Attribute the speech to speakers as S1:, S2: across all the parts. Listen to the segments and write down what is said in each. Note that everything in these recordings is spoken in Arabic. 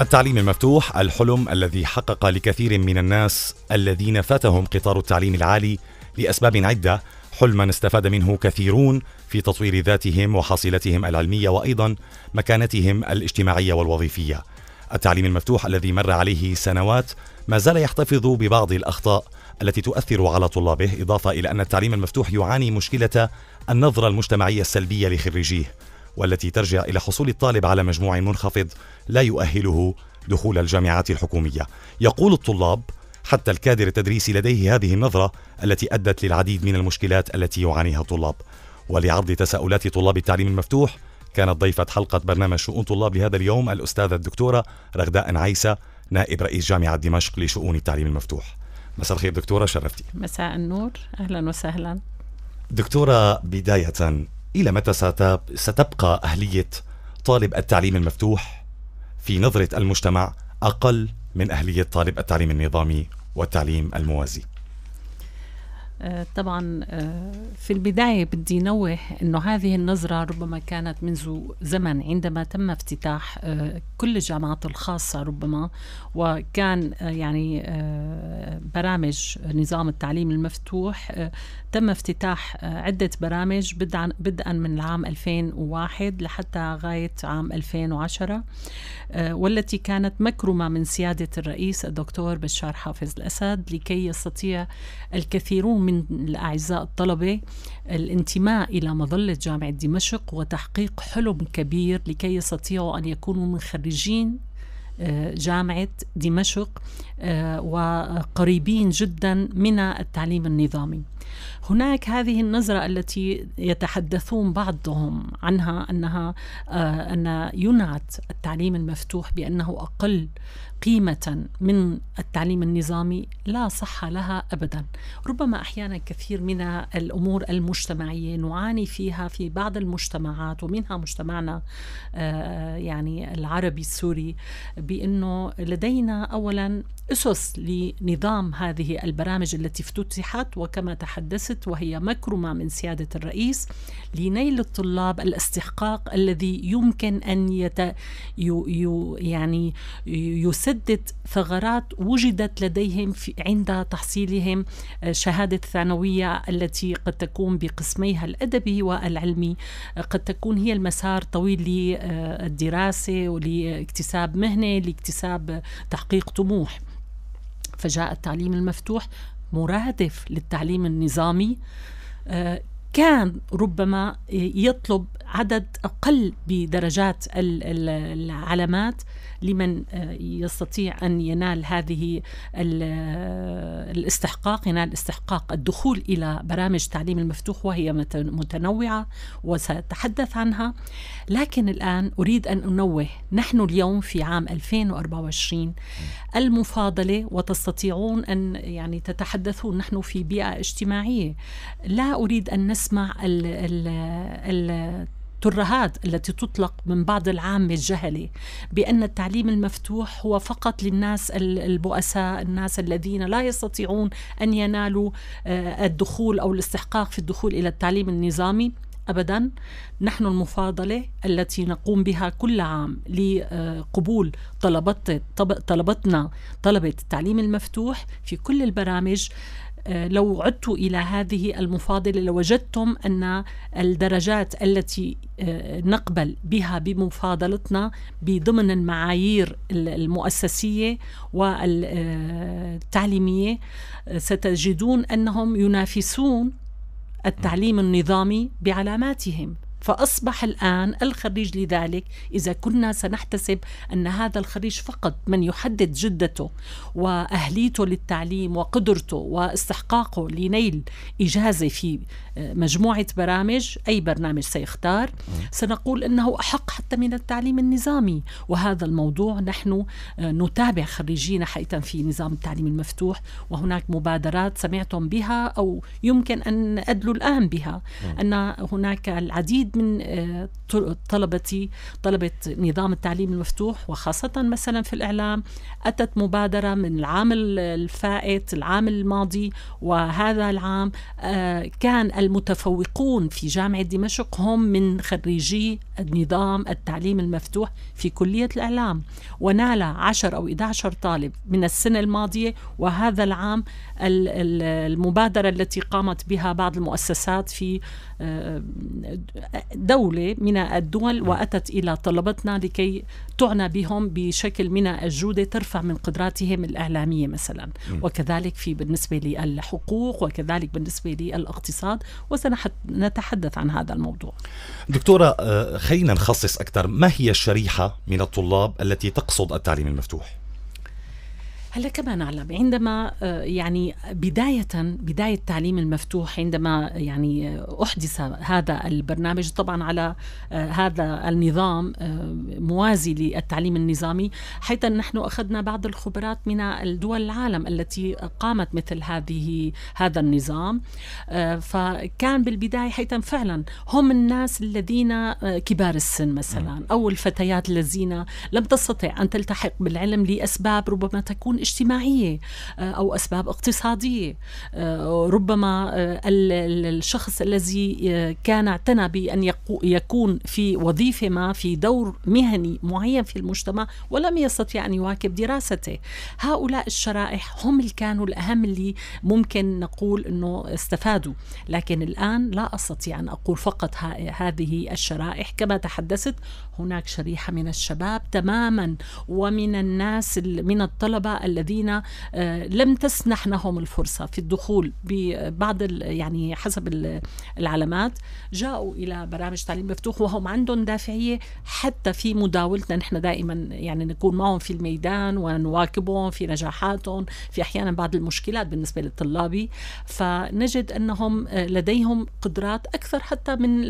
S1: التعليم المفتوح الحلم الذي حقق لكثير من الناس الذين فاتهم قطار التعليم العالي لاسباب عده حلما استفاد منه كثيرون في تطوير ذاتهم وحصيلتهم العلميه وايضا مكانتهم الاجتماعيه والوظيفيه. التعليم المفتوح الذي مر عليه سنوات ما زال يحتفظ ببعض الاخطاء التي تؤثر على طلابه، اضافه الى ان التعليم المفتوح يعاني مشكله النظره المجتمعيه السلبيه لخريجيه. والتي ترجع إلى حصول الطالب على مجموع منخفض لا يؤهله دخول الجامعات الحكومية يقول الطلاب حتى الكادر التدريسي لديه هذه النظرة التي أدت للعديد من المشكلات التي يعانيها الطلاب ولعرض تساؤلات طلاب التعليم المفتوح كانت ضيفة حلقة برنامج شؤون طلاب لهذا اليوم الأستاذة الدكتورة رغداء عيسى نائب رئيس جامعة دمشق لشؤون التعليم المفتوح مساء الخير دكتورة شرفتي
S2: مساء النور أهلا وسهلا
S1: دكتورة بداية إلى متى ستبقى أهلية طالب التعليم المفتوح في نظرة المجتمع أقل من أهلية طالب التعليم النظامي والتعليم الموازي
S2: آه، طبعا آه، في البداية بدي نوه أنه هذه النظرة ربما كانت منذ زمن عندما تم افتتاح آه، كل الجامعات الخاصة ربما وكان يعني برامج نظام التعليم المفتوح تم افتتاح عدة برامج بدءا من العام 2001 لحتى غاية عام 2010 والتي كانت مكرمة من سيادة الرئيس الدكتور بشار حافظ الأسد لكي يستطيع الكثيرون من الأعزاء الطلبة الانتماء إلى مظلة جامعة دمشق وتحقيق حلم كبير لكي يستطيعوا أن يكونوا من خريجين آه، جامعة دمشق آه، وقريبين جدا من التعليم النظامي هناك هذه النظرة التي يتحدثون بعضهم عنها أنها آه، أن ينعت التعليم المفتوح بأنه أقل قيمة من التعليم النظامي لا صحة لها أبدا ربما أحيانا كثير من الأمور المجتمعية نعاني فيها في بعض المجتمعات ومنها مجتمعنا آه، يعني العربي السوري بأنه لدينا أولا أسس لنظام هذه البرامج التي افتتحت وكما تحدث تحدثت وهي مكرمة من سيادة الرئيس لنيل الطلاب الاستحقاق الذي يمكن أن يت... ي... ي... يعني يسدد ثغرات وجدت لديهم في... عند تحصيلهم آه، شهادة ثانوية التي قد تكون بقسميها الأدبي والعلمي آه، قد تكون هي المسار طويل للدراسة ولاكتساب مهنة لاكتساب تحقيق طموح فجاء التعليم المفتوح مرادف للتعليم النظامي آه، كان ربما يطلب عدد أقل بدرجات العلامات لمن آه، يستطيع أن ينال هذه آه، الاستحقاق ينال استحقاق الدخول إلى برامج التعليم المفتوح وهي متنوعة وسأتحدث عنها لكن الآن أريد أن أنوه نحن اليوم في عام 2024 المفاضلة وتستطيعون أن يعني تتحدثون نحن في بيئة اجتماعية لا أريد أن أسمع ال ال ال الترهات التي تطلق من بعض العامة الجهلة بأن التعليم المفتوح هو فقط للناس البؤساء الناس الذين لا يستطيعون أن ينالوا آه، الدخول أو الاستحقاق في الدخول إلى التعليم النظامي ابدا نحن المفاضله التي نقوم بها كل عام لقبول طلبتنا طلبه التعليم المفتوح في كل البرامج لو عدت الى هذه المفاضله لوجدتم ان الدرجات التي آه، نقبل بها بمفاضلتنا بضمن المعايير المؤسسيه والتعليميه آه، ستجدون انهم ينافسون التعليم النظامي بعلاماتهم فأصبح الآن الخريج لذلك إذا كنا سنحتسب أن هذا الخريج فقط من يحدد جدته وأهليته للتعليم وقدرته واستحقاقه لنيل إجازة في آه، مجموعة برامج أي برنامج سيختار سنقول أنه أحق حتى من التعليم النظامي وهذا الموضوع نحن آه، نتابع خريجينا حقيقة في نظام التعليم المفتوح وهناك مبادرات سمعتم بها أو يمكن أن أدلوا الآن بها أن هناك العديد العديد من آه، طلبتي طلبة نظام التعليم المفتوح وخاصة مثلا في الإعلام أتت مبادرة من العام الفائت العام الماضي وهذا العام آه، كان المتفوقون في جامعة دمشق هم من خريجي نظام التعليم المفتوح في كلية الإعلام ونال 10 أو 11 طالب من السنة الماضية وهذا العام المبادرة التي قامت بها بعض المؤسسات في آه، دولة من الدول وأتت إلى طلبتنا لكي تعنى بهم بشكل من الجودة ترفع من قدراتهم الإعلامية مثلا وكذلك في بالنسبة للحقوق وكذلك بالنسبة للاقتصاد وسنتحدث عن هذا الموضوع
S1: دكتورة آه، خلينا نخصص أكثر ما هي الشريحة من الطلاب التي تقصد التعليم المفتوح
S2: هلا كما نعلم عندما آه، يعني بداية بداية التعليم المفتوح عندما يعني آه، أحدث هذا البرنامج طبعا على آه، هذا النظام موازي للتعليم النظامي حيث نحن أخذنا بعض الخبرات من الدول العالم التي قامت مثل هذه هذا النظام فكان بالبداية حيث فعلا هم الناس الذين كبار السن مثلا نعم. أو الفتيات الذين لم تستطع أن تلتحق بالعلم لأسباب ربما تكون اجتماعية آه، أو أسباب اقتصادية آه، ربما آه، الشخص الذي كان اعتنى بأن يكون في وظيفة ما في دور مهني معين في المجتمع ولم يستطيع أن يواكب دراسته هؤلاء الشرائح هم اللي كانوا الأهم اللي ممكن نقول أنه استفادوا لكن الآن لا أستطيع أن أقول فقط هذه الشرائح كما تحدثت هناك شريحة من الشباب تماما ومن الناس من الطلبة الذين آه، لم تسنح لهم الفرصة في الدخول ببعض يعني حسب العلامات جاءوا إلى برامج تعليم مفتوح وهم عندهم دافعية حتى في مداولتنا نحن دائما يعني نكون معهم في الميدان ونواكبهم في نجاحاتهم في أحيانا بعض المشكلات بالنسبة للطلابي فنجد أنهم آه، لديهم قدرات أكثر حتى من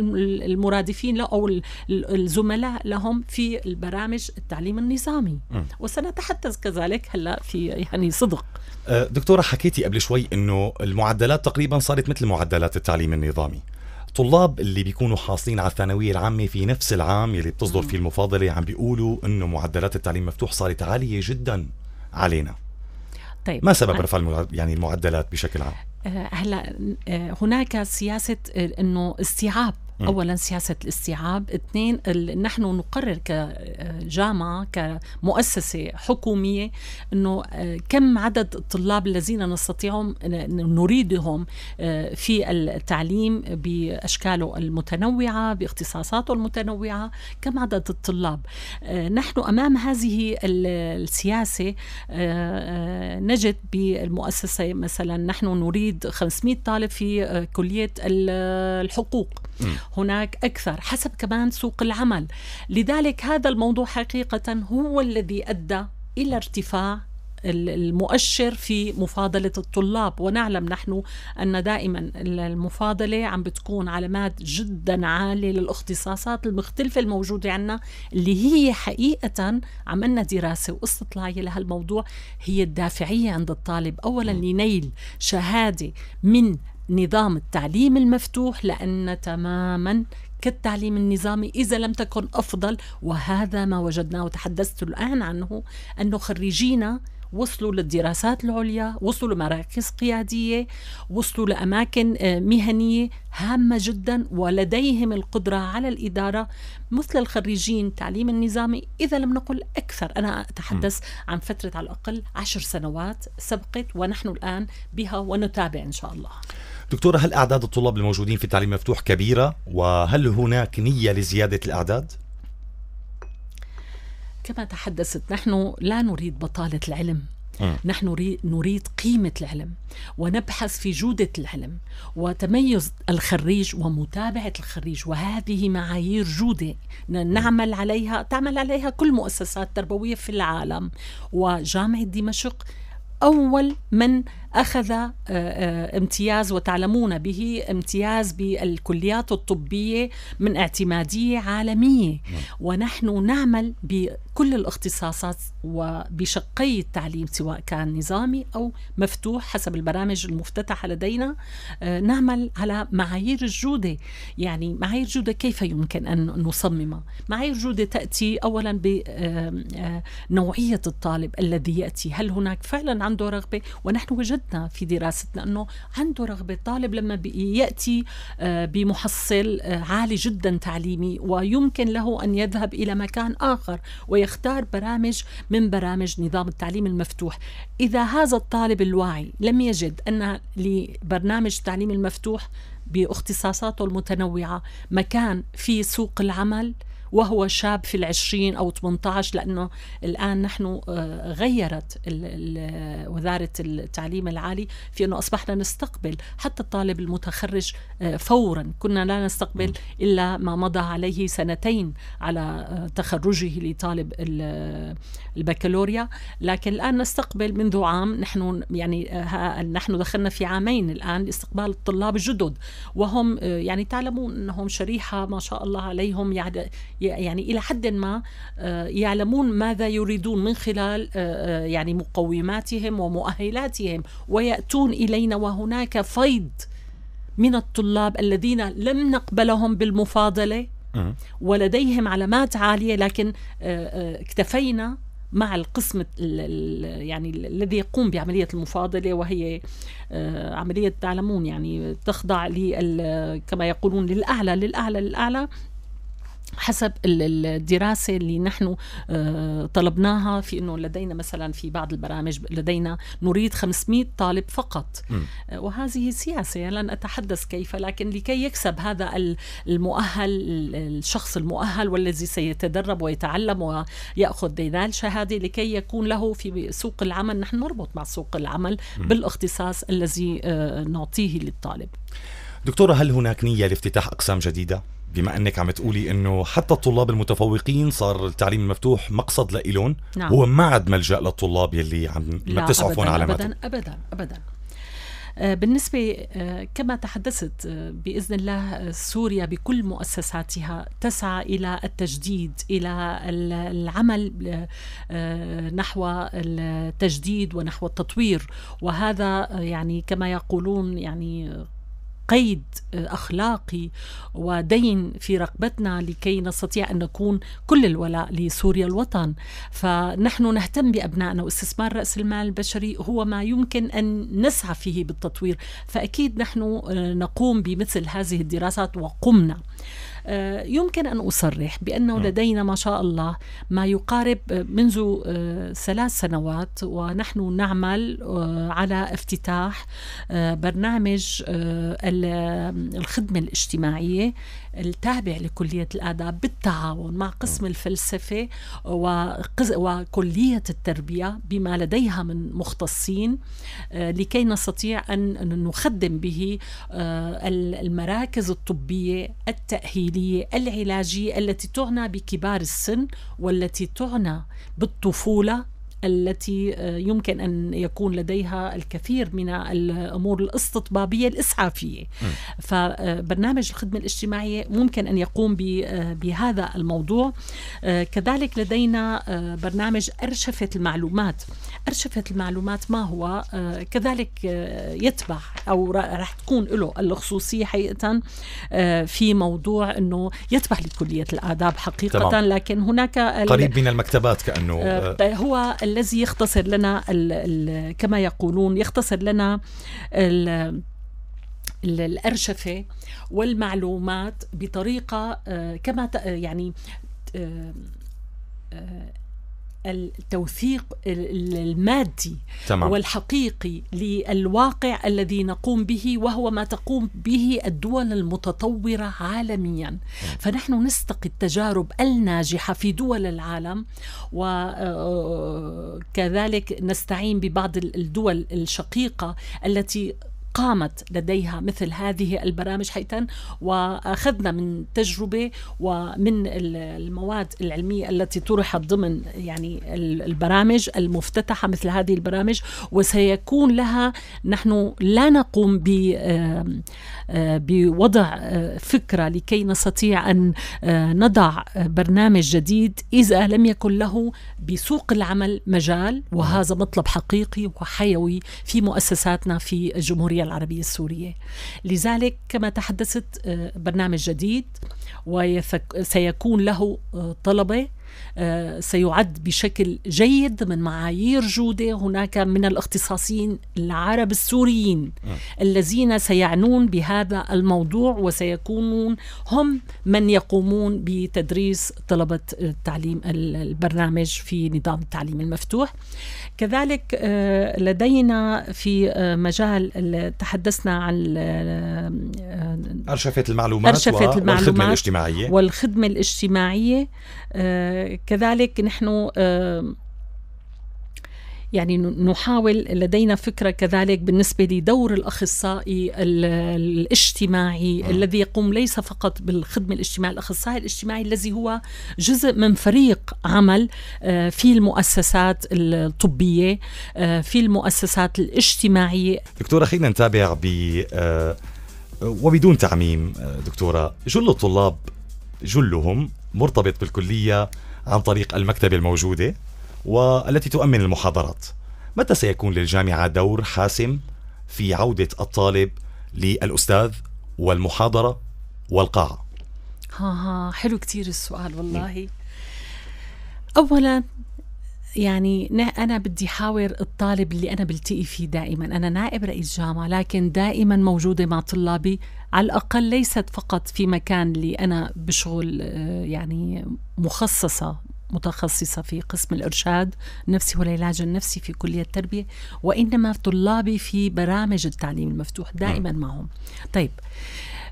S2: المرادفين له أو الزملاء لهم في البرامج التعليم النظامي وسنتحدث كذلك هلا في يعني صدق
S1: أه، دكتورة حكيتي قبل شوي انه المعدلات تقريبا صارت مثل معدلات التعليم النظامي الطلاب اللي بيكونوا حاصلين على الثانوية العامة في نفس العام اللي بتصدر فيه المفاضلة عم بيقولوا انه معدلات التعليم مفتوح صارت عالية جدا علينا طيب ما سبب رفع يعني المعدلات بشكل عام؟
S2: أه، هلا أه، هناك سياسه انه استيعاب أولا سياسة الاستيعاب اثنين نحن نقرر كجامعة كمؤسسة حكومية أنه آه، كم عدد الطلاب الذين نستطيعهم نريدهم آه، في التعليم بأشكاله المتنوعة باختصاصاته المتنوعة كم عدد الطلاب آه، نحن أمام هذه السياسة نجد بالمؤسسة مثلا نحن نريد 500 طالب في كلية الحقوق هناك أكثر حسب كمان سوق العمل لذلك هذا الموضوع حقيقة هو الذي أدى إلى ارتفاع المؤشر في مفاضلة الطلاب ونعلم نحن أن دائما المفاضلة عم بتكون علامات جدا عالية للاختصاصات المختلفة الموجودة عنا اللي هي حقيقة عملنا دراسة واستطلاعية لهالموضوع هي الدافعية عند الطالب أولا لنيل شهادة من نظام التعليم المفتوح لأن تماما كالتعليم النظامي إذا لم تكن أفضل وهذا ما وجدناه وتحدثت الآن عنه أنه خريجينا وصلوا للدراسات العليا وصلوا لمراكز قيادية وصلوا لأماكن آه، مهنية هامة جدا ولديهم القدرة على الإدارة مثل الخريجين التعليم النظامي إذا لم نقل أكثر أنا أتحدث عن فترة على الأقل عشر سنوات سبقت ونحن الآن بها ونتابع إن شاء الله
S1: دكتورة هل أعداد الطلاب الموجودين في التعليم المفتوح كبيرة وهل هناك نية لزيادة الأعداد؟
S2: كما تحدثت نحن لا نريد بطالة العلم نحن نريد قيمة العلم ونبحث في جودة العلم وتميز الخريج ومتابعة الخريج وهذه معايير جودة نعمل عليها تعمل عليها كل مؤسسات تربوية في العالم وجامعة دمشق أول من أخذ آه، آه، امتياز وتعلمون به امتياز بالكليات الطبية من اعتمادية عالمية نعم. ونحن نعمل بكل الاختصاصات وبشقي التعليم سواء كان نظامي أو مفتوح حسب البرامج المفتتحة لدينا آه، نعمل على معايير الجودة يعني معايير الجودة كيف يمكن أن نصممها معايير الجودة تأتي أولا بنوعية الطالب الذي يأتي هل هناك فعلا عنده رغبة ونحن وجدنا استفدنا في دراستنا انه عنده رغبه طالب لما ياتي آه، بمحصل آه، عالي جدا تعليمي ويمكن له ان يذهب الى مكان اخر ويختار برامج من برامج نظام التعليم المفتوح اذا هذا الطالب الواعي لم يجد ان لبرنامج التعليم المفتوح باختصاصاته المتنوعه مكان في سوق العمل وهو شاب في العشرين أو 18 لأنه الآن نحن آه، غيرت وزارة التعليم العالي في أنه أصبحنا نستقبل حتى الطالب المتخرج آه، فورا كنا لا نستقبل إلا ما مضى عليه سنتين على آه، تخرجه لطالب البكالوريا لكن الآن نستقبل منذ عام نحن يعني نحن دخلنا في عامين الآن لاستقبال الطلاب الجدد وهم يعني تعلمون أنهم شريحة ما شاء الله عليهم يعني يعني إلى حد ما آه، يعلمون ماذا يريدون من خلال آه، آه، يعني مقوماتهم ومؤهلاتهم ويأتون إلينا وهناك فيض من الطلاب الذين لم نقبلهم بالمفاضلة ولديهم علامات عالية لكن اكتفينا مع القسم يعني الذي يقوم بعملية المفاضلة وهي عملية تعلمون يعني تخضع كما يقولون للأعلى للأعلى للأعلى حسب الدراسة اللي نحن آه، طلبناها في أنه لدينا مثلا في بعض البرامج لدينا نريد 500 طالب فقط آه، وهذه سياسة يعني لن أتحدث كيف لكن لكي يكسب هذا المؤهل الشخص المؤهل والذي سيتدرب ويتعلم ويأخذ دينال شهادة لكي يكون له في سوق العمل نحن نربط مع سوق العمل بالاختصاص الذي آه، نعطيه للطالب
S1: دكتورة هل هناك نية لافتتاح أقسام جديدة؟ بما انك عم تقولي انه حتى الطلاب المتفوقين صار التعليم المفتوح مقصد لإلهم نعم. هو ما عاد ملجا للطلاب يلي عم ما بتسعفون على ابدا
S2: ابدا ابدا آه، بالنسبة آه، كما تحدثت آه، بإذن الله سوريا بكل مؤسساتها تسعى إلى التجديد إلى العمل نحو التجديد ونحو التطوير وهذا يعني كما يقولون يعني قيد اخلاقي ودين في رقبتنا لكي نستطيع ان نكون كل الولاء لسوريا الوطن فنحن نهتم بابنائنا واستثمار راس المال البشري هو ما يمكن ان نسعى فيه بالتطوير فاكيد نحن آه، نقوم بمثل هذه الدراسات وقمنا آه، يمكن أن أصرح بأنه نعم. لدينا ما شاء الله ما يقارب آه، منذ آه، ثلاث سنوات ونحن نعمل على افتتاح برنامج الخدمة الاجتماعية التابع لكلية الآداب بالتعاون مع قسم الفلسفة وكلية التربية بما لديها من مختصين آه، لكي نستطيع أن نخدم به آه، المراكز الطبية التأهيلية العلاجية التي تعنى بكبار السن والتي تعنى بالطفولة التي آه، يمكن أن يكون لديها الكثير من الأمور الاستطبابية الإسعافية م. فبرنامج آه، الخدمة الاجتماعية ممكن أن يقوم آه، بهذا الموضوع كذلك لدينا برنامج أرشفة المعلومات أرشفة المعلومات ما هو كذلك يتبع أو رح تكون له الخصوصية حقيقة في موضوع أنه يتبع لكلية الآداب حقيقة تمام. لكن هناك قريب
S1: من المكتبات كأنه
S2: هو الذي يختصر لنا الـ الـ كما يقولون يختصر لنا الـ الأرشفة والمعلومات بطريقة آه، كما يعني آه، آه، التوثيق المادي تمام. والحقيقي للواقع الذي نقوم به وهو ما تقوم به الدول المتطورة عالميا فنحن نستقي التجارب الناجحة في دول العالم وكذلك آه، آه، نستعين ببعض الدول الشقيقة التي قامت لديها مثل هذه البرامج حيثا واخذنا من تجربه ومن المواد العلميه التي طرحت ضمن يعني البرامج المفتتحه مثل هذه البرامج وسيكون لها نحن لا نقوم ب بوضع فكره لكي نستطيع ان نضع برنامج جديد اذا لم يكن له بسوق العمل مجال وهذا مطلب حقيقي وحيوي في مؤسساتنا في جمهوريه الجمهورية العربية السورية لذلك كما تحدثت آه، برنامج جديد وسيكون له آه، طلبة آه، سيعد بشكل جيد من معايير جودة هناك من الاختصاصيين العرب السوريين آه. الذين سيعنون بهذا الموضوع وسيكونون هم من يقومون بتدريس طلبة التعليم البرنامج في نظام التعليم المفتوح كذلك آه، لدينا في مجال تحدثنا عن أرشفة المعلومات, أرشفة المعلومات والخدمة الاجتماعية والخدمة الاجتماعية كذلك نحن يعني نحاول لدينا فكرة كذلك بالنسبة لدور الأخصائي الاجتماعي الذي يقوم ليس فقط بالخدمة الاجتماعية الأخصائي الاجتماعي الذي هو جزء من فريق عمل آه، في المؤسسات الطبية آه، في المؤسسات الاجتماعية
S1: دكتورة خلينا نتابع ب آه، وبدون تعميم دكتورة جل الطلاب جلهم مرتبط بالكلية عن طريق المكتبة الموجودة والتي تؤمن المحاضرات متى سيكون للجامعة دور حاسم في عودة الطالب للأستاذ والمحاضرة والقاعة؟
S2: ها ها حلو كتير السؤال والله م. أولا يعني انا بدي حاور الطالب اللي انا بلتقي فيه دائما انا نائب رئيس جامعه لكن دائما موجوده مع طلابي على الاقل ليست فقط في مكان اللي انا بشغل آه، يعني مخصصه متخصصة في قسم الإرشاد النفسي والعلاج النفسي في كلية التربية وإنما طلابي في برامج التعليم المفتوح دائما نعم. معهم طيب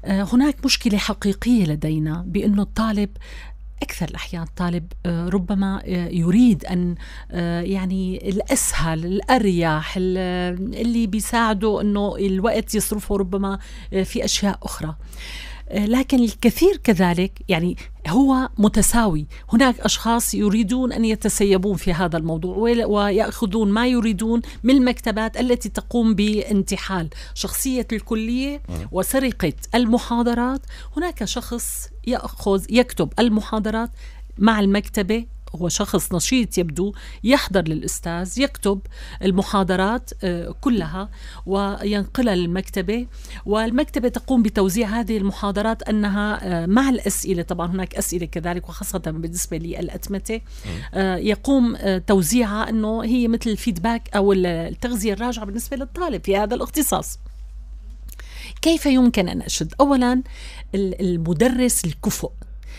S2: آه، هناك مشكلة حقيقية لدينا بأنه الطالب أكثر الأحيان الطالب آه، ربما آه، يريد أن آه، يعني الأسهل الأريح اللي بيساعده أنه الوقت يصرفه ربما في أشياء أخرى آه، لكن الكثير كذلك يعني هو متساوي هناك أشخاص يريدون أن يتسيبون في هذا الموضوع ويأخذون ما يريدون من المكتبات التي تقوم بانتحال شخصية الكلية وسرقة المحاضرات هناك شخص يأخذ يكتب المحاضرات مع المكتبة هو شخص نشيط يبدو يحضر للأستاذ يكتب المحاضرات آه، كلها وينقلها للمكتبة والمكتبة تقوم بتوزيع هذه المحاضرات أنها آه، مع الأسئلة طبعا هناك أسئلة كذلك وخاصة بالنسبة للأتمتة آه، يقوم توزيعها أنه هي مثل الفيدباك أو التغذية الراجعة بالنسبة للطالب في هذا الاختصاص كيف يمكن أن أشد؟ أولا المدرس الكفؤ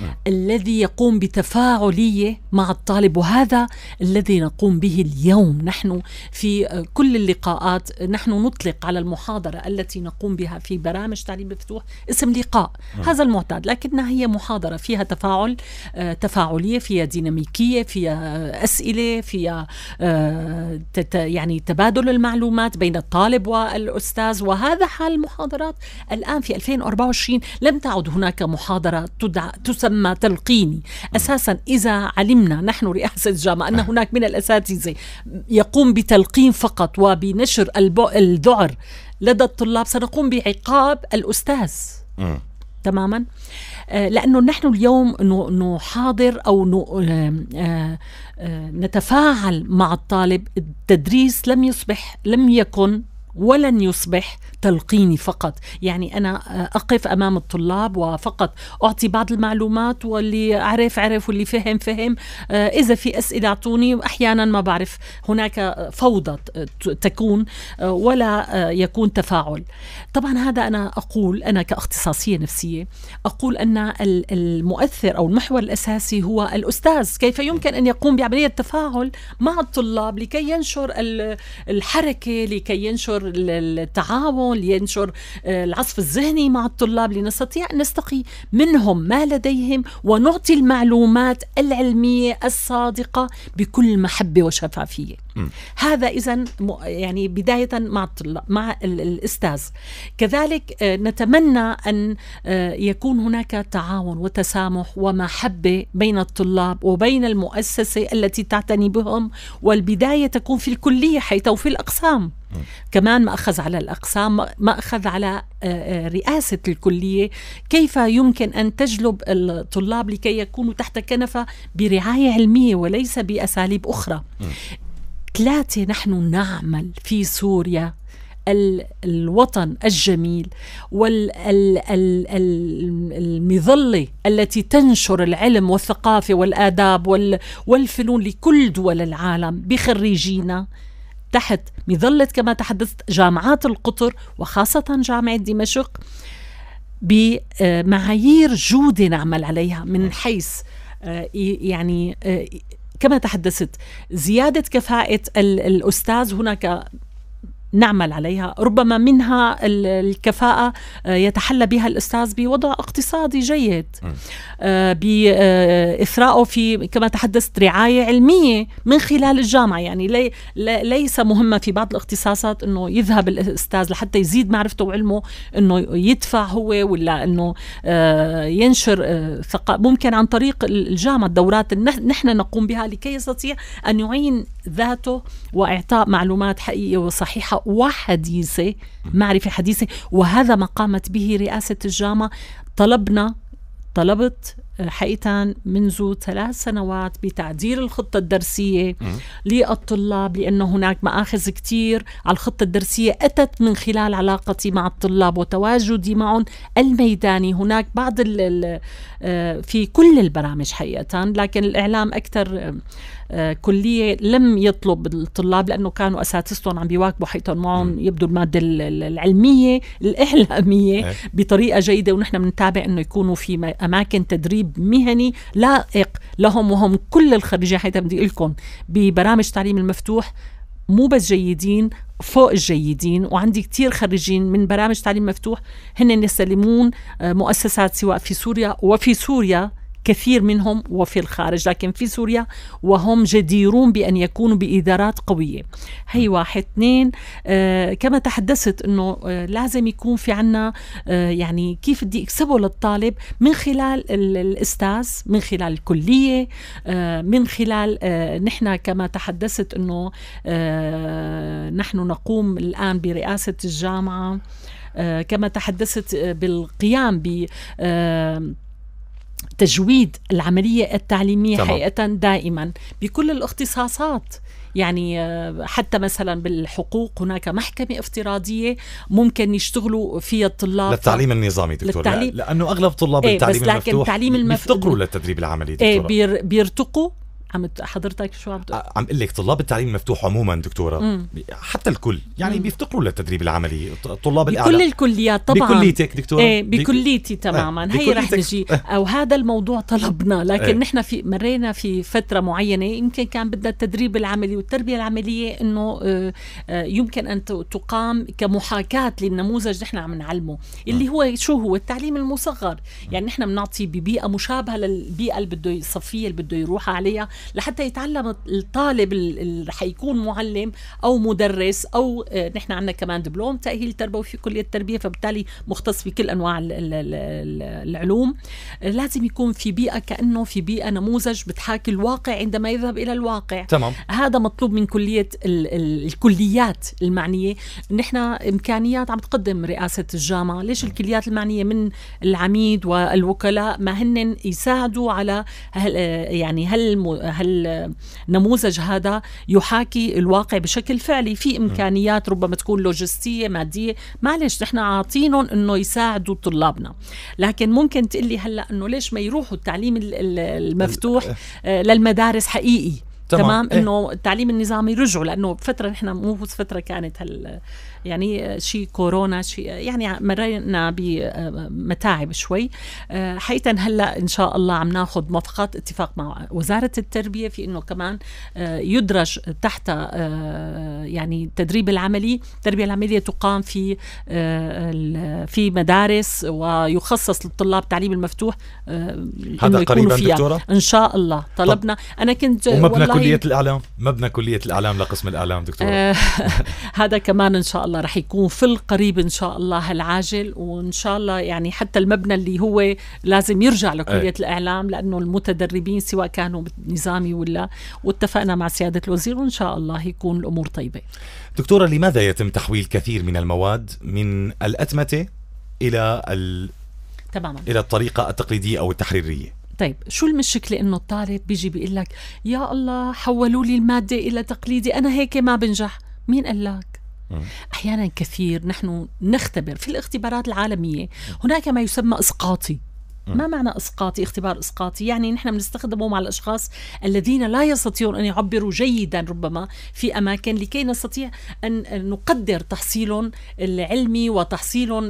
S2: آه. الذي يقوم بتفاعليه مع الطالب وهذا الذي نقوم به اليوم نحن في آه، كل اللقاءات آه، نحن نطلق على المحاضره التي نقوم بها في برامج تعليم مفتوح اسم لقاء هذا المعتاد لكنها هي محاضره فيها تفاعل تفاعليه فيها ديناميكيه فيها اسئله فيها يعني تبادل المعلومات بين الطالب والاستاذ وهذا حال المحاضرات الان في 2024 لم تعد هناك محاضره تدعى تسمى يسمى تلقيني أساسا إذا علمنا نحن رئاسة الجامعة أن هناك من الأساتذة يقوم بتلقين فقط وبنشر الذعر لدى الطلاب سنقوم بعقاب الأستاذ تماما آه، لانه نحن اليوم نحاضر او آه، آه، نتفاعل مع الطالب التدريس لم يصبح لم يكن ولن يصبح تلقيني فقط يعني أنا أقف أمام الطلاب وفقط أعطي بعض المعلومات واللي عرف عرف واللي فهم فهم آه، إذا في أسئلة أعطوني أحيانا ما بعرف هناك فوضى تكون آه، ولا آه، يكون تفاعل طبعا هذا أنا أقول أنا كاختصاصية نفسية أقول أن المؤثر أو المحور الأساسي هو الأستاذ كيف يمكن أن يقوم بعملية تفاعل مع الطلاب لكي ينشر الحركة لكي ينشر لينشر التعاون لينشر آه، العصف الذهني مع الطلاب لنستطيع أن نستقي منهم ما لديهم ونعطي المعلومات العلمية الصادقة بكل محبة وشفافية هذا إذا يعني بداية مع مع الأستاذ كذلك آه، نتمنى أن آه، يكون هناك تعاون وتسامح ومحبة بين الطلاب وبين المؤسسة التي تعتني بهم والبداية تكون في الكلية حيث وفي الأقسام كمان ما أخذ على الأقسام ما أخذ على آه، رئاسة الكلية كيف يمكن أن تجلب الطلاب لكي يكونوا تحت كنفة برعاية علمية وليس بأساليب أخرى ثلاثة نحن نعمل في سوريا الوطن الجميل والمظلة التي تنشر العلم والثقافة والآداب والفنون لكل دول العالم بخريجينا تحت مظلة كما تحدثت جامعات القطر وخاصة جامعة دمشق بمعايير جودة نعمل عليها من حيث آه، يعني آه، كما تحدثت زياده كفاءه الاستاذ هناك نعمل عليها ربما منها الكفاءة آه، يتحلى بها الأستاذ بوضع اقتصادي جيد آه، بإثراءه آه، في كما تحدثت رعاية علمية من خلال الجامعة يعني لي ليس مهمة في بعض الاختصاصات أنه يذهب الأستاذ لحتى يزيد معرفته وعلمه أنه يدفع هو ولا أنه ينشر ممكن عن طريق الجامعة الدورات نحن نقوم بها لكي يستطيع أن يعين ذاته واعطاء معلومات حقيقيه وصحيحه وحديثه معرفه حديثه وهذا ما قامت به رئاسه الجامعه طلبنا طلبت آه، حقيقة منذ ثلاث سنوات بتعديل الخطة الدرسية للطلاب لأنه هناك مآخذ كثير على الخطة الدرسية أتت من خلال علاقتي مع الطلاب وتواجدي معهم الميداني هناك بعض في كل البرامج حقيقة لكن الإعلام أكثر آه، كلية لم يطلب الطلاب لأنه كانوا أساتذتهم عم بيواكبوا حيثهم معهم يبدو المادة العلمية الإعلامية إيه. بطريقة جيدة ونحن بنتابع أنه يكونوا في أماكن تدريب مهني لائق لهم وهم كل الخريجين حتى بدي أقول لكم ببرامج تعليم المفتوح مو بس جيدين فوق الجيدين وعندي كتير خريجين من برامج تعليم مفتوح هن يسلمون آه، مؤسسات سواء في سوريا وفي سوريا كثير منهم وفي الخارج لكن في سوريا وهم جديرون بأن يكونوا بإدارات قوية هي واحد اثنين آه كما تحدثت أنه آه لازم يكون في عنا آه يعني كيف بدي أكسبه للطالب من خلال الأستاذ من خلال الكلية آه من خلال آه نحن كما تحدثت أنه آه نحن نقوم الآن برئاسة الجامعة آه كما تحدثت آه، بالقيام ب آه تجويد العملية التعليمية طبعا. حقيقة دائما بكل الاختصاصات يعني آه، حتى مثلا بالحقوق هناك محكمة افتراضية ممكن يشتغلوا فيها الطلاب للتعليم
S1: النظامي دكتور للتعليم لأنه أغلب طلاب ايه التعليم بس لكن المفتوح التعليم المف... بيفتقروا للتدريب العملي دكتور ايه بير...
S2: بيرتقوا عم حضرتك شو عم تقول؟ آه،
S1: عم اقول لك طلاب التعليم المفتوح عموما دكتوره مم. حتى الكل يعني مم. بيفتقروا للتدريب العملي طلاب الاعلى بكل
S2: الكليات طبعا بكليتك دكتوره ايه بكليتي تماما آه. هي رح نجي آه. او هذا الموضوع طلبنا لكن ايه. نحن في مرينا في فتره معينه يمكن كان بدنا التدريب العملي والتربيه العمليه انه آه، يمكن ان تقام كمحاكاه للنموذج نحن عم نعلمه اللي هو شو هو التعليم المصغر يعني نحن بنعطي ببيئه مشابهه للبيئه اللي بده الصفيه اللي بده يروح عليها لحتى يتعلم الطالب اللي حيكون معلم او مدرس او آه، نحن عندنا كمان دبلوم تاهيل تربوي في كليه التربيه فبالتالي مختص في كل انواع العلوم آه، لازم يكون في بيئه كانه في بيئه نموذج بتحاكي الواقع عندما يذهب الى الواقع تمام. هذا مطلوب من كليه الكليات المعنيه نحن امكانيات عم تقدم رئاسه الجامعه ليش الكليات المعنيه من العميد والوكلاء ما هن يساعدوا على هل آه، يعني هل هالنموذج هذا يحاكي الواقع بشكل فعلي في امكانيات ربما تكون لوجستيه ماديه معلش نحن عاطينهم انه يساعدوا طلابنا لكن ممكن تقلي هلا انه ليش ما يروحوا التعليم المفتوح آه، للمدارس حقيقي تمام, تمام. إيه؟ انه تعليم النظامي رجعوا لانه فتره نحن مو فتره كانت هال يعني شيء كورونا شيء يعني مرينا بمتاعب شوي آه، حقيقة هلا إن شاء الله عم ناخذ موافقات اتفاق مع وزارة التربية في إنه كمان آه، يدرج تحت آه، يعني التدريب العملي التربية العملية تقام في في مدارس ويخصص للطلاب تعليم المفتوح هذا قريبا فيها. دكتورة إن شاء الله طلبنا طب. أنا كنت ومبنى والله كلية
S1: الإعلام مبنى كلية الإعلام لقسم الإعلام دكتورة
S2: هذا كمان إن شاء الله الله رح يكون في القريب ان شاء الله العاجل وان شاء الله يعني حتى المبنى اللي هو لازم يرجع لكليه أي. الاعلام لانه المتدربين سواء كانوا نظامي ولا واتفقنا مع سياده الوزير وان شاء الله يكون الامور طيبه
S1: دكتوره لماذا يتم تحويل كثير من المواد من الاتمته الى ال... تماما الى الطريقه التقليديه او التحريريه
S2: طيب شو المشكلة إنه الطالب بيجي بيقول لك يا الله حولوا لي المادة إلى تقليدي أنا هيك ما بنجح مين قال لك أحيانا كثير نحن نختبر في الاختبارات العالمية هناك ما يسمى إسقاطي ما معنى اسقاطي اختبار اسقاطي يعني نحن بنستخدمه مع الاشخاص الذين لا يستطيعون ان يعبروا جيدا ربما في اماكن لكي نستطيع ان نقدر تحصيلهم العلمي وتحصيلهم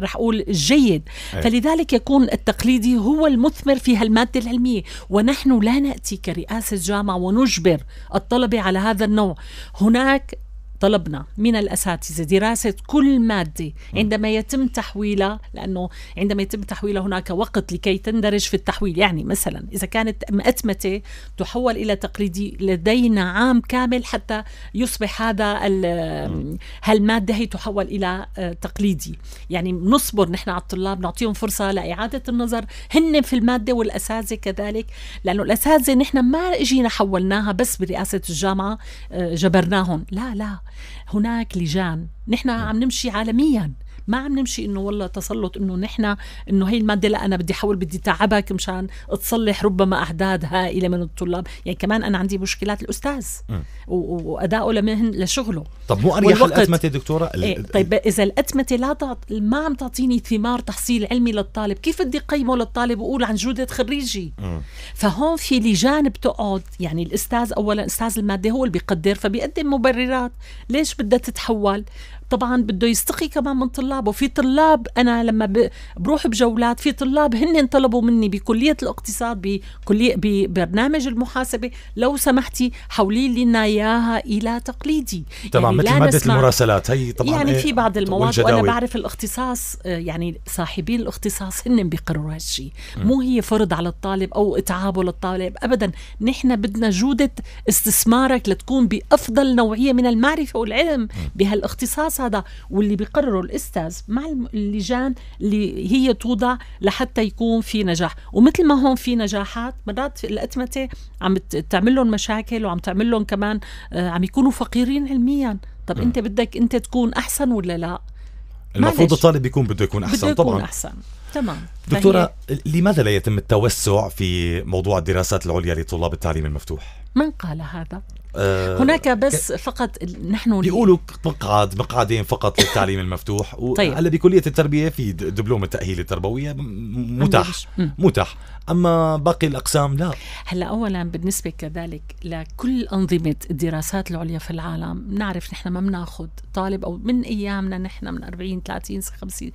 S2: رح اقول الجيد أي. فلذلك يكون التقليدي هو المثمر في هالماده العلميه ونحن لا ناتي كرئاسه جامعه ونجبر الطلبه على هذا النوع هناك طلبنا من الأساتذة دراسة كل مادة عندما يتم تحويلها لأنه عندما يتم تحويلها هناك وقت لكي تندرج في التحويل يعني مثلا إذا كانت مأتمته تحول إلى تقليدي لدينا عام كامل حتى يصبح هذا هالمادة هي تحول إلى آه، تقليدي يعني نصبر نحن على الطلاب نعطيهم فرصة لإعادة النظر هن في المادة والأساتذة كذلك لأنه الأساتذة نحن ما إجينا حولناها بس برئاسة الجامعة آه، جبرناهم لا لا هناك لجان نحن نعم. عم نمشي عالميا ما عم نمشي انه والله تسلط انه نحن انه هي الماده لا انا بدي احاول بدي تعبك مشان تصلح ربما اعداد هائله من الطلاب يعني كمان انا عندي مشكلات الاستاذ وادائه لمهن لشغله طب مو اريح الاتمته دكتوره إيه طيب اذا الاتمته لا تعط... ما عم تعطيني ثمار تحصيل علمي للطالب كيف بدي قيمه للطالب واقول عن جوده خريجي م. فهون في لجان بتقعد يعني الاستاذ اولا استاذ الماده هو اللي بيقدر فبيقدم مبررات ليش بدها تتحول طبعا بده يستقي كمان من طلابه في طلاب انا لما بروح بجولات في طلاب هن طلبوا مني بكليه الاقتصاد بكليه ببرنامج المحاسبه لو سمحتي حولي لنا اياها الى تقليدي طبعا يعني مثل ماده
S1: المراسلات هي طبعا يعني في إيه، بعض المواد وانا بعرف
S2: الاختصاص يعني صاحبين الاختصاص هن بيقرروا هالشيء مو هي فرض على الطالب او اتعابه للطالب ابدا نحن بدنا جوده استثمارك لتكون بافضل نوعيه من المعرفه والعلم بهالاختصاص هذا واللي بيقرروا الأستاذ مع اللجان اللي هي توضع لحتى يكون في نجاح ومثل ما هون في نجاحات مرات الأتمتة عم تعمل لهم مشاكل وعم تعمل لهم كمان آه، عم يكونوا فقيرين علميا طب م. نعم. انت بدك انت تكون احسن ولا لا المفروض الطالب
S1: يكون بده يكون احسن بده يكون طبعا احسن
S2: تمام دكتوره
S1: فهي... لماذا لا يتم التوسع في موضوع الدراسات العليا لطلاب التعليم المفتوح
S2: من قال هذا
S1: آه، هناك بس ك...
S2: فقط نحن بيقولوا
S1: مقعد مقعدين فقط للتعليم المفتوح طيب. هلا بكليه التربيه في دبلوم التاهيل التربويه متاح متاح اما باقي الاقسام لا
S2: هلا اولا بالنسبه كذلك لكل انظمه الدراسات العليا في العالم بنعرف نحن ما بناخذ طالب او من ايامنا نحن من 40 30 50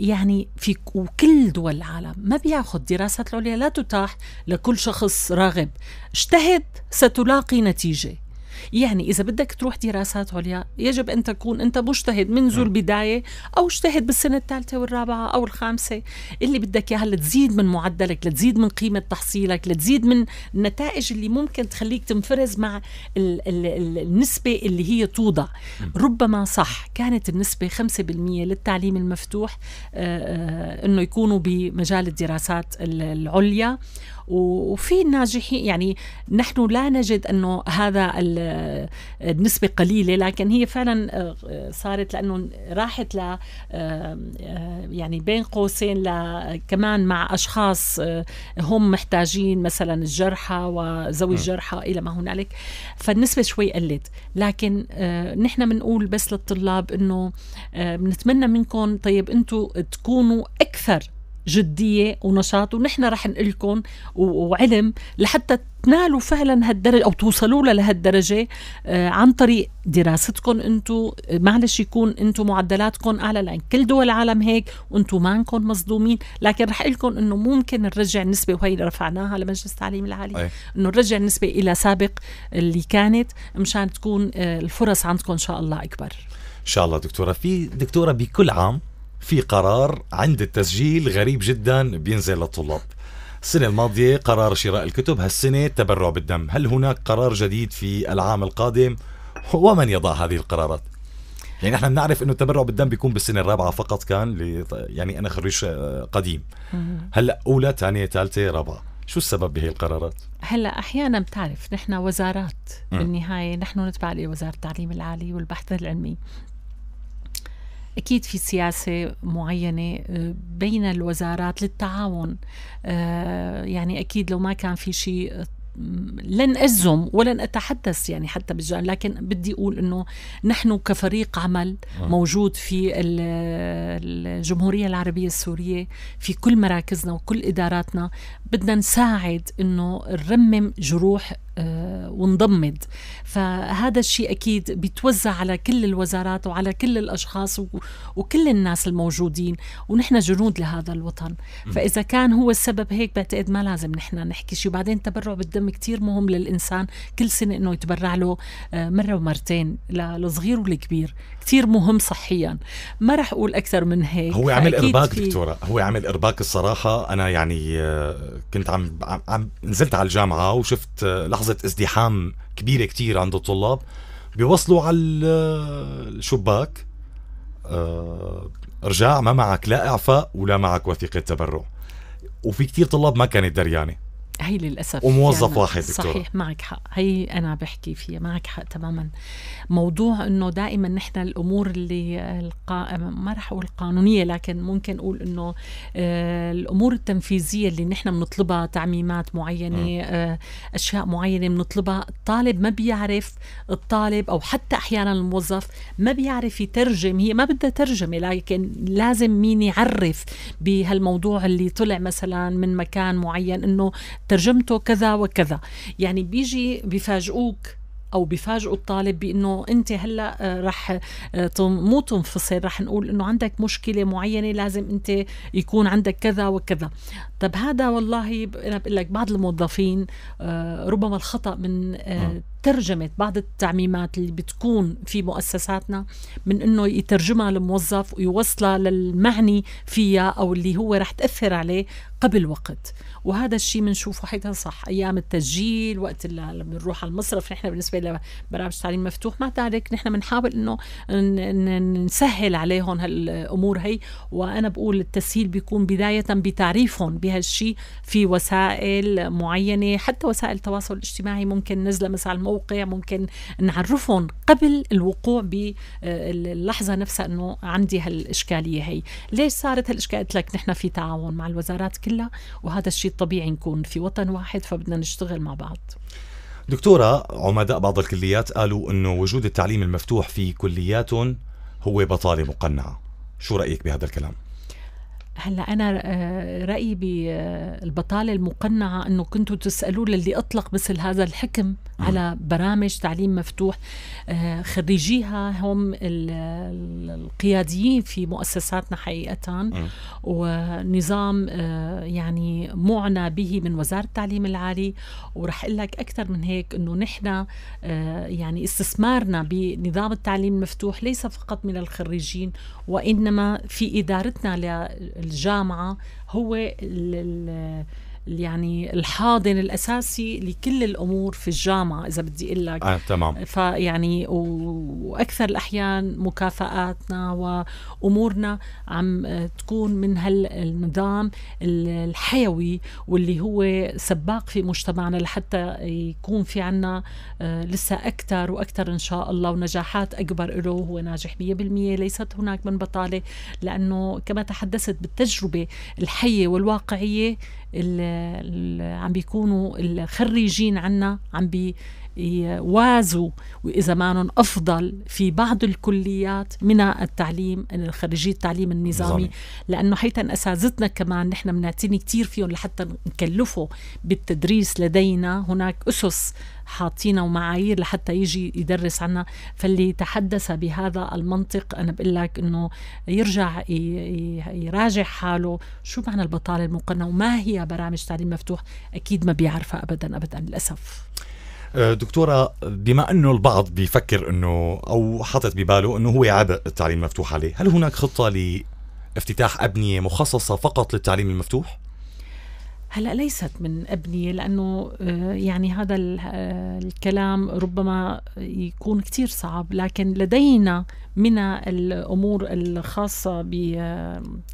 S2: يعني في وكل دول العالم ما بياخذ دراسات العليا لا تتاح لكل شخص راغب اجتهد ستلاقي نتيجه يعني إذا بدك تروح دراسات عليا يجب أن تكون أنت مجتهد منذ نعم. البداية أو اجتهد بالسنة الثالثة والرابعة أو الخامسة اللي بدك إياها لتزيد من معدلك لتزيد من قيمة تحصيلك لتزيد من النتائج اللي ممكن تخليك تنفرز مع الـ الـ الـ النسبة اللي هي توضع نعم. ربما صح كانت النسبة 5% للتعليم المفتوح آه، آه، أنه يكونوا بمجال الدراسات العليا وفي ناجحين يعني نحن لا نجد انه هذا النسبه قليله لكن هي فعلا آه، صارت لانه راحت ل آه، آه، يعني بين قوسين كمان مع اشخاص هم محتاجين مثلا الجرحى وذوي الجرحى الى ما هنالك فالنسبه شوي قلت لكن نحن بنقول بس للطلاب انه بنتمنى منكم طيب انتم تكونوا اكثر جديه ونشاط ونحن رح نقلكم وعلم لحتى تنالوا فعلا هالدرجه او توصلوا لهالدرجه آه، عن طريق دراستكم انتم معلش يكون انتم معدلاتكم اعلى لان كل دول العالم هيك وانتم مانكم مصدومين لكن رح لكم انه ممكن نرجع النسبه وهي اللي رفعناها لمجلس التعليم العالي أي. انه نرجع النسبه الى سابق اللي كانت مشان تكون آه، الفرص عندكم ان شاء الله اكبر
S1: ان شاء الله دكتوره في دكتوره بكل عام في قرار عند التسجيل غريب جدا بينزل للطلاب السنة الماضية قرار شراء الكتب هالسنة تبرع بالدم هل هناك قرار جديد في العام القادم ومن يضع هذه القرارات يعني نحن بنعرف انه التبرع بالدم بيكون بالسنه الرابعه فقط كان يعني انا خريج آه، قديم هلا اولى ثانيه ثالثه رابعه شو السبب بهي القرارات
S2: هلا احيانا بتعرف نحن وزارات م. بالنهايه نحن نتبع لوزاره التعليم العالي والبحث العلمي أكيد في سياسة معينة آه، بين الوزارات للتعاون آه، يعني أكيد لو ما كان في شيء آه، لن أزم ولن أتحدث يعني حتى بالجانب لكن بدي أقول أنه نحن كفريق عمل موجود في الجمهورية العربية السورية في كل مراكزنا وكل إداراتنا بدنا نساعد أنه نرمم جروح آه، ونضمد فهذا الشيء اكيد بيتوزع على كل الوزارات وعلى كل الاشخاص وكل الناس الموجودين ونحن جنود لهذا الوطن فاذا كان هو السبب هيك بعتقد ما لازم نحن نحكي شيء وبعدين تبرع بالدم كتير مهم للانسان كل سنه انه يتبرع له آه، مره ومرتين للصغير والكبير كتير مهم صحيا ما رح أقول أكثر من هيك هو عمل إرباك
S1: دكتورة هو عمل إرباك الصراحة أنا يعني آه، كنت عم, عم نزلت على الجامعة وشفت آه، لحظة ازدحام كبيرة كتير عند الطلاب بيوصلوا على آه، الشباك رجاع ما معك لا إعفاء ولا معك وثيقة تبرع وفي كتير طلاب ما كانت دريانه
S2: هي للاسف وموظف يعني واحد دكتور صحيح معك حق هي انا بحكي فيها معك حق تماما موضوع انه دائما نحن الامور اللي القا... ما رح اقول قانونيه لكن ممكن اقول انه آه، الامور التنفيذيه اللي نحن بنطلبها تعميمات معينه م. آه، اشياء معينه بنطلبها الطالب ما بيعرف الطالب او حتى احيانا الموظف ما بيعرف يترجم هي ما بدها ترجمه لكن لازم مين يعرف بهالموضوع اللي طلع مثلا من مكان معين انه ترجمته كذا وكذا يعني بيجي بيفاجئوك او بيفاجئوا الطالب بانه انت هلا آه، رح آه، مو تنفصل رح نقول انه عندك مشكله معينه لازم انت يكون عندك كذا وكذا طب هذا والله انا بقول لك بعض الموظفين آه، ربما الخطا من ترجمة بعض التعميمات اللي بتكون في مؤسساتنا من انه يترجمها لموظف ويوصلها للمعني فيها او اللي هو رح تاثر عليه قبل وقت وهذا الشيء بنشوفه حقيقه صح ايام التسجيل وقت اللي بنروح على المصرف نحن بالنسبه لبرامج تعليم مفتوح مع ذلك نحن بنحاول انه نسهل عليهم هالامور هي وانا بقول التسهيل بيكون بدايه بتعريفهم بهالشيء في وسائل معينه حتى وسائل التواصل الاجتماعي ممكن نزله مثلا موقع ممكن نعرفهم قبل الوقوع باللحظة آه، نفسها أنه عندي هالإشكالية هي ليش صارت هالإشكالية قلت لك نحن في تعاون مع الوزارات كلها وهذا الشيء الطبيعي نكون في وطن واحد فبدنا نشتغل مع بعض
S1: دكتورة عمداء بعض الكليات قالوا أنه وجود التعليم المفتوح في كليات هو بطالة مقنعة شو رأيك بهذا الكلام؟
S2: هلا انا آه، رايي بالبطاله آه، المقنعه انه كنتوا تسالوا للي اطلق مثل هذا الحكم على برامج تعليم مفتوح آه، خريجيها هم القياديين في مؤسساتنا حقيقة ونظام آه، يعني معنى به من وزارة التعليم العالي ورح أقول لك أكثر من هيك أنه نحن آه، يعني استثمارنا بنظام التعليم المفتوح ليس فقط من الخريجين وإنما في إدارتنا للجامعة هو يعني الحاضن الاساسي لكل الامور في الجامعه اذا بدي اقول لك آه، تمام فيعني واكثر الاحيان مكافاتنا وامورنا عم آه، تكون من هالنظام الحيوي واللي هو سباق في مجتمعنا لحتى يكون في عنا آه، لسه اكثر واكثر ان شاء الله ونجاحات اكبر له هو ناجح 100% ليست هناك من بطاله لانه كما تحدثت بالتجربه الحيه والواقعيه اللي عم بيكونوا الخريجين عنا عم بي يوازوا وإذا ما أفضل في بعض الكليات من التعليم خريجي التعليم النظامي لأنه حيث أساتذتنا كمان نحن بنعتني كتير فيهم لحتى نكلفه بالتدريس لدينا هناك أسس حاطينا ومعايير لحتى يجي يدرس عنا فاللي تحدث بهذا المنطق انا بقول لك انه يرجع يراجع حاله شو معنى البطاله المقننه وما هي برامج تعليم مفتوح اكيد ما بيعرفها ابدا ابدا للاسف
S1: أه، دكتوره بما انه البعض بيفكر انه او حاطط بباله انه هو عبء التعليم المفتوح عليه، هل هناك خطه لافتتاح ابنيه مخصصه فقط للتعليم المفتوح؟
S2: هلا ليست من أبنية لأنه أه، يعني هذا أه، الكلام ربما يكون كثير صعب لكن لدينا من الأمور الخاصة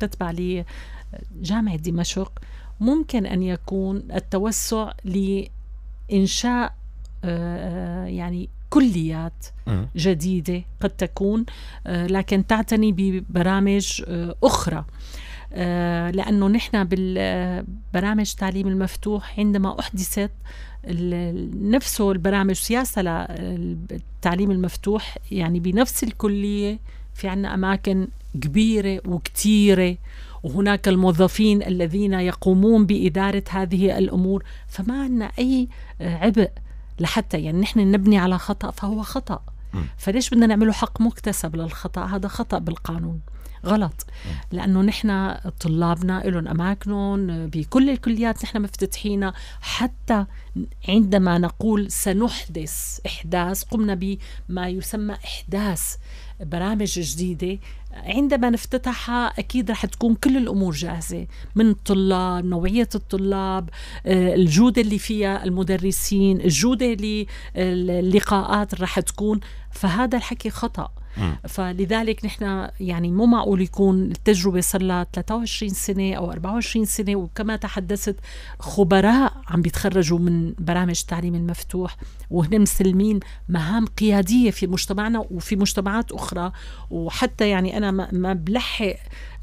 S2: تتبع لجامعة دمشق ممكن أن يكون التوسع لإنشاء آه، يعني كليات جديدة قد تكون آه، لكن تعتني ببرامج آه، أخرى لأنه نحن بالبرامج التعليم المفتوح عندما أحدثت نفسه البرامج سياسة للتعليم المفتوح يعني بنفس الكلية في عنا أماكن كبيرة وكثيره وهناك الموظفين الذين يقومون بإدارة هذه الأمور فما عنا أي عبء لحتى يعني نحن نبني على خطأ فهو خطأ فليش بدنا نعمله حق مكتسب للخطأ هذا خطأ بالقانون غلط لانه نحن طلابنا لهم اماكنهم بكل الكليات نحن مفتتحين حتى عندما نقول سنحدث احداث قمنا بما يسمى احداث برامج جديده عندما نفتتحها اكيد رح تكون كل الامور جاهزه من الطلاب نوعيه الطلاب آه، الجوده اللي فيها المدرسين الجوده اللي آه، اللقاءات رح تكون فهذا الحكي خطأ فلذلك نحن يعني مو معقول يكون التجربه صار لها 23 سنه او 24 سنه وكما تحدثت خبراء عم بيتخرجوا من برامج التعليم المفتوح وهن مسلمين مهام قياديه في مجتمعنا وفي مجتمعات اخرى وحتى يعني انا ما بلحق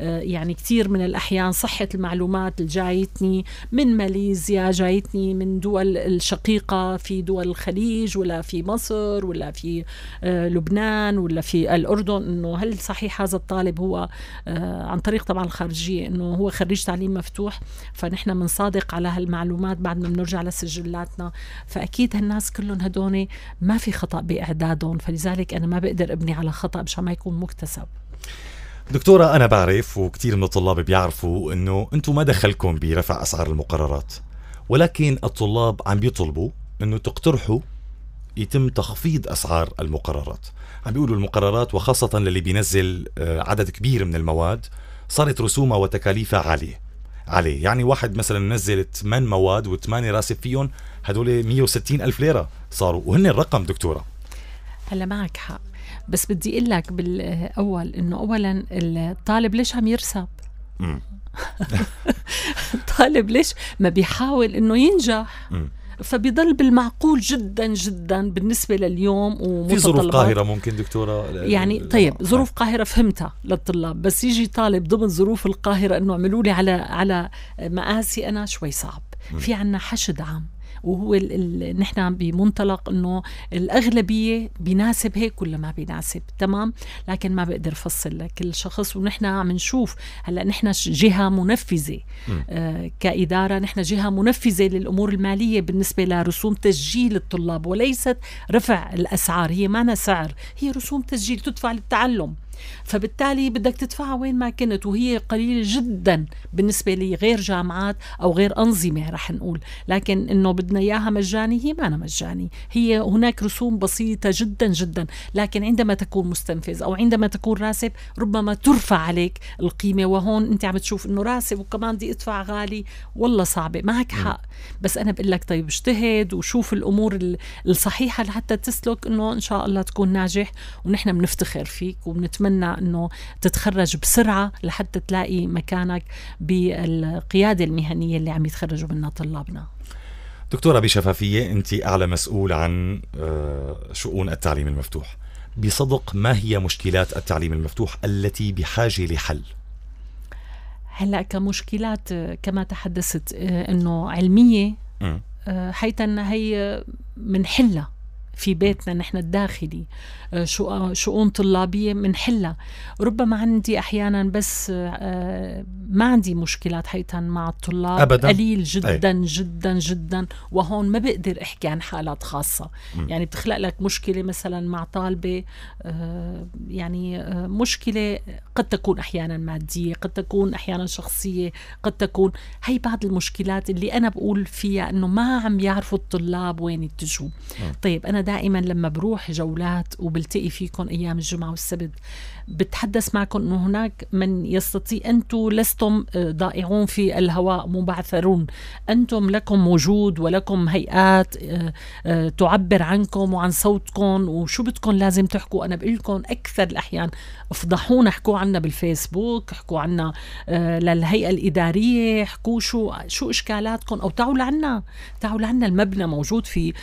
S2: آه، يعني كثير من الاحيان صحه المعلومات اللي جايتني من ماليزيا جايتني من دول الشقيقه في دول الخليج ولا في مصر ولا في آه، لبنان ولا في الأردن أنه هل صحيح هذا الطالب هو آه، عن طريق طبعا الخارجية أنه هو خريج تعليم مفتوح فنحن بنصادق على هالمعلومات بعد ما بنرجع لسجلاتنا فأكيد هالناس كلهم هدول ما في خطأ بإعدادهم فلذلك أنا ما بقدر أبني على خطأ مشان ما يكون مكتسب
S1: دكتورة أنا بعرف وكثير من الطلاب بيعرفوا أنه أنتم ما دخلكم برفع أسعار المقررات ولكن الطلاب عم بيطلبوا أنه تقترحوا يتم تخفيض اسعار المقررات عم بيقولوا المقررات وخاصه اللي بينزل آه، عدد كبير من المواد صارت رسومها وتكاليفها عاليه عليه يعني واحد مثلا نزل 8 مواد وثمانية راسب فيهم هدول 160 ألف ليرة صاروا وهن الرقم دكتورة
S2: هلا معك حق بس بدي اقول لك بالاول انه اولا الطالب ليش عم يرسب؟ الطالب ليش ما بيحاول انه ينجح؟ فبيضل بالمعقول جدا جدا بالنسبه لليوم في ظروف قاهره
S1: ممكن دكتوره يعني
S2: طيب ظروف قاهره فهمتها للطلاب بس يجي طالب ضمن ظروف القاهره انه اعملوا لي على على مقاسي انا شوي صعب في عنا حشد عام وهو نحن بمنطلق انه الاغلبيه بيناسب هيك ولا ما بيناسب تمام لكن ما بقدر افصل لكل شخص ونحن عم نشوف هلا نحن جهه منفذه آه كاداره نحن جهه منفذه للامور الماليه بالنسبه لرسوم تسجيل الطلاب وليست رفع الاسعار هي ما سعر هي رسوم تسجيل تدفع للتعلم فبالتالي بدك تدفعها وين ما كنت وهي قليله جدا بالنسبه لي غير جامعات او غير انظمه رح نقول لكن انه بدنا اياها مجاني هي ما أنا مجاني هي هناك رسوم بسيطه جدا جدا لكن عندما تكون مستنفذ او عندما تكون راسب ربما ترفع عليك القيمه وهون انت عم تشوف انه راسب وكمان بدي ادفع غالي والله صعبه معك حق بس انا بقول لك طيب اجتهد وشوف الامور الصحيحه لحتى تسلك انه ان شاء الله تكون ناجح ونحن بنفتخر فيك وبنتمنى بتمنى انه تتخرج بسرعه لحتى تلاقي مكانك بالقياده المهنيه اللي عم يتخرجوا منها طلابنا
S1: دكتوره بشفافيه انت اعلى مسؤول عن آه، شؤون التعليم المفتوح بصدق ما هي مشكلات التعليم المفتوح التي بحاجه لحل
S2: هلا كمشكلات آه، كما تحدثت آه، انه علميه حيث ان هي بنحلها في بيتنا نحن الداخلي آه، آه، شؤون طلابية منحلها ربما عندي أحيانا بس آه، ما عندي مشكلات حقيقة مع الطلاب أبدا. قليل جدا أي. جدا جدا وهون ما بقدر أحكي عن حالات خاصة م. يعني بتخلق لك مشكلة مثلا مع طالبة يعني مشكلة قد تكون أحيانا مادية قد تكون أحيانا شخصية قد تكون هي بعض المشكلات اللي أنا بقول فيها أنه ما عم يعرفوا الطلاب وين يتجهوا طيب أنا دائما لما بروح جولات وبلتقي فيكم ايام الجمعه والسبت بتحدث معكم انه هناك من يستطيع انتم لستم آه، ضائعون في الهواء مبعثرون انتم لكم وجود ولكم هيئات آه، آه، تعبر عنكم وعن صوتكم وشو بدكم لازم تحكوا انا بقول لكم اكثر الاحيان افضحونا احكوا عنا بالفيسبوك احكوا عنا للهيئه الاداريه احكوا شو شو اشكالاتكم او تعوا لعنا تعوا لعنا المبنى موجود في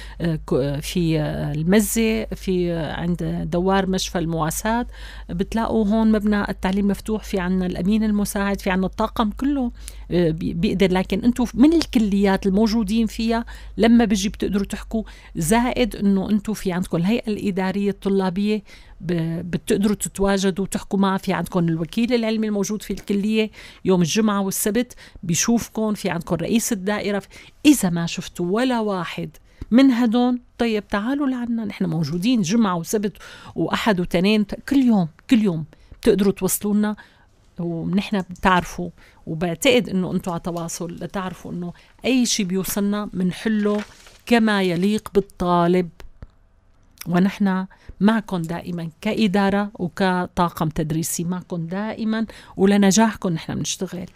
S2: في المزة في عند دوار مشفى المواساة بتلاقوا هون مبنى التعليم مفتوح في عنا الأمين المساعد في عنا الطاقم كله آه، بيقدر لكن انتم من الكليات الموجودين فيها لما بيجي بتقدروا تحكوا زائد انه انتم في عندكم الهيئه الاداريه الطلابيه بتقدروا تتواجدوا وتحكوا معها في عندكم الوكيل العلمي الموجود في الكليه يوم الجمعه والسبت بيشوفكم في عندكم رئيس الدائره اذا ما شفتوا ولا واحد من هدول طيب تعالوا لعنا نحن موجودين جمعة وسبت وأحد وتنين كل يوم كل يوم بتقدروا توصلوا لنا ونحن بتعرفوا وبعتقد انه انتم على تواصل لتعرفوا انه اي شيء بيوصلنا بنحله كما يليق بالطالب ونحن معكم دائما كإدارة وكطاقم تدريسي معكم دائما ولنجاحكم نحن بنشتغل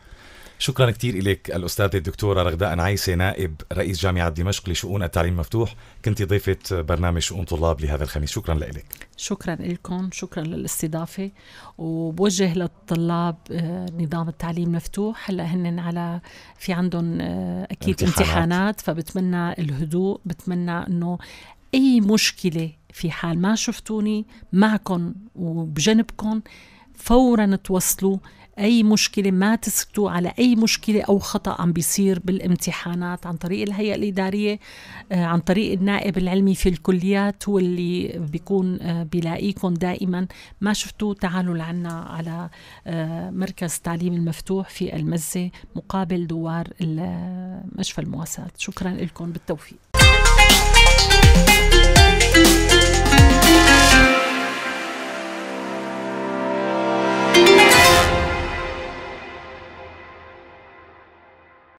S1: شكرا كثير لك الأستاذة الدكتورة رغداء نعيسة نائب رئيس جامعة دمشق لشؤون التعليم المفتوح كنت ضيفة برنامج شؤون طلاب لهذا الخميس شكرا لك
S2: شكرا لكم شكرا للاستضافة وبوجه للطلاب آه، نظام التعليم المفتوح هلا هن على في عندهم آه، أكيد امتحانات, امتحانات فبتمنى الهدوء بتمنى أنه أي مشكلة في حال ما شفتوني معكم وبجنبكم فورا توصلوا أي مشكلة ما تسكتوا على أي مشكلة أو خطأ عم بيصير بالامتحانات عن طريق الهيئة الإدارية آه، عن طريق النائب العلمي في الكليات هو اللي بيكون آه، بيلاقيكم دائما ما شفتوا تعالوا لعنا على آه، مركز تعليم المفتوح في المزة مقابل دوار مشفى المواساة شكرا لكم بالتوفيق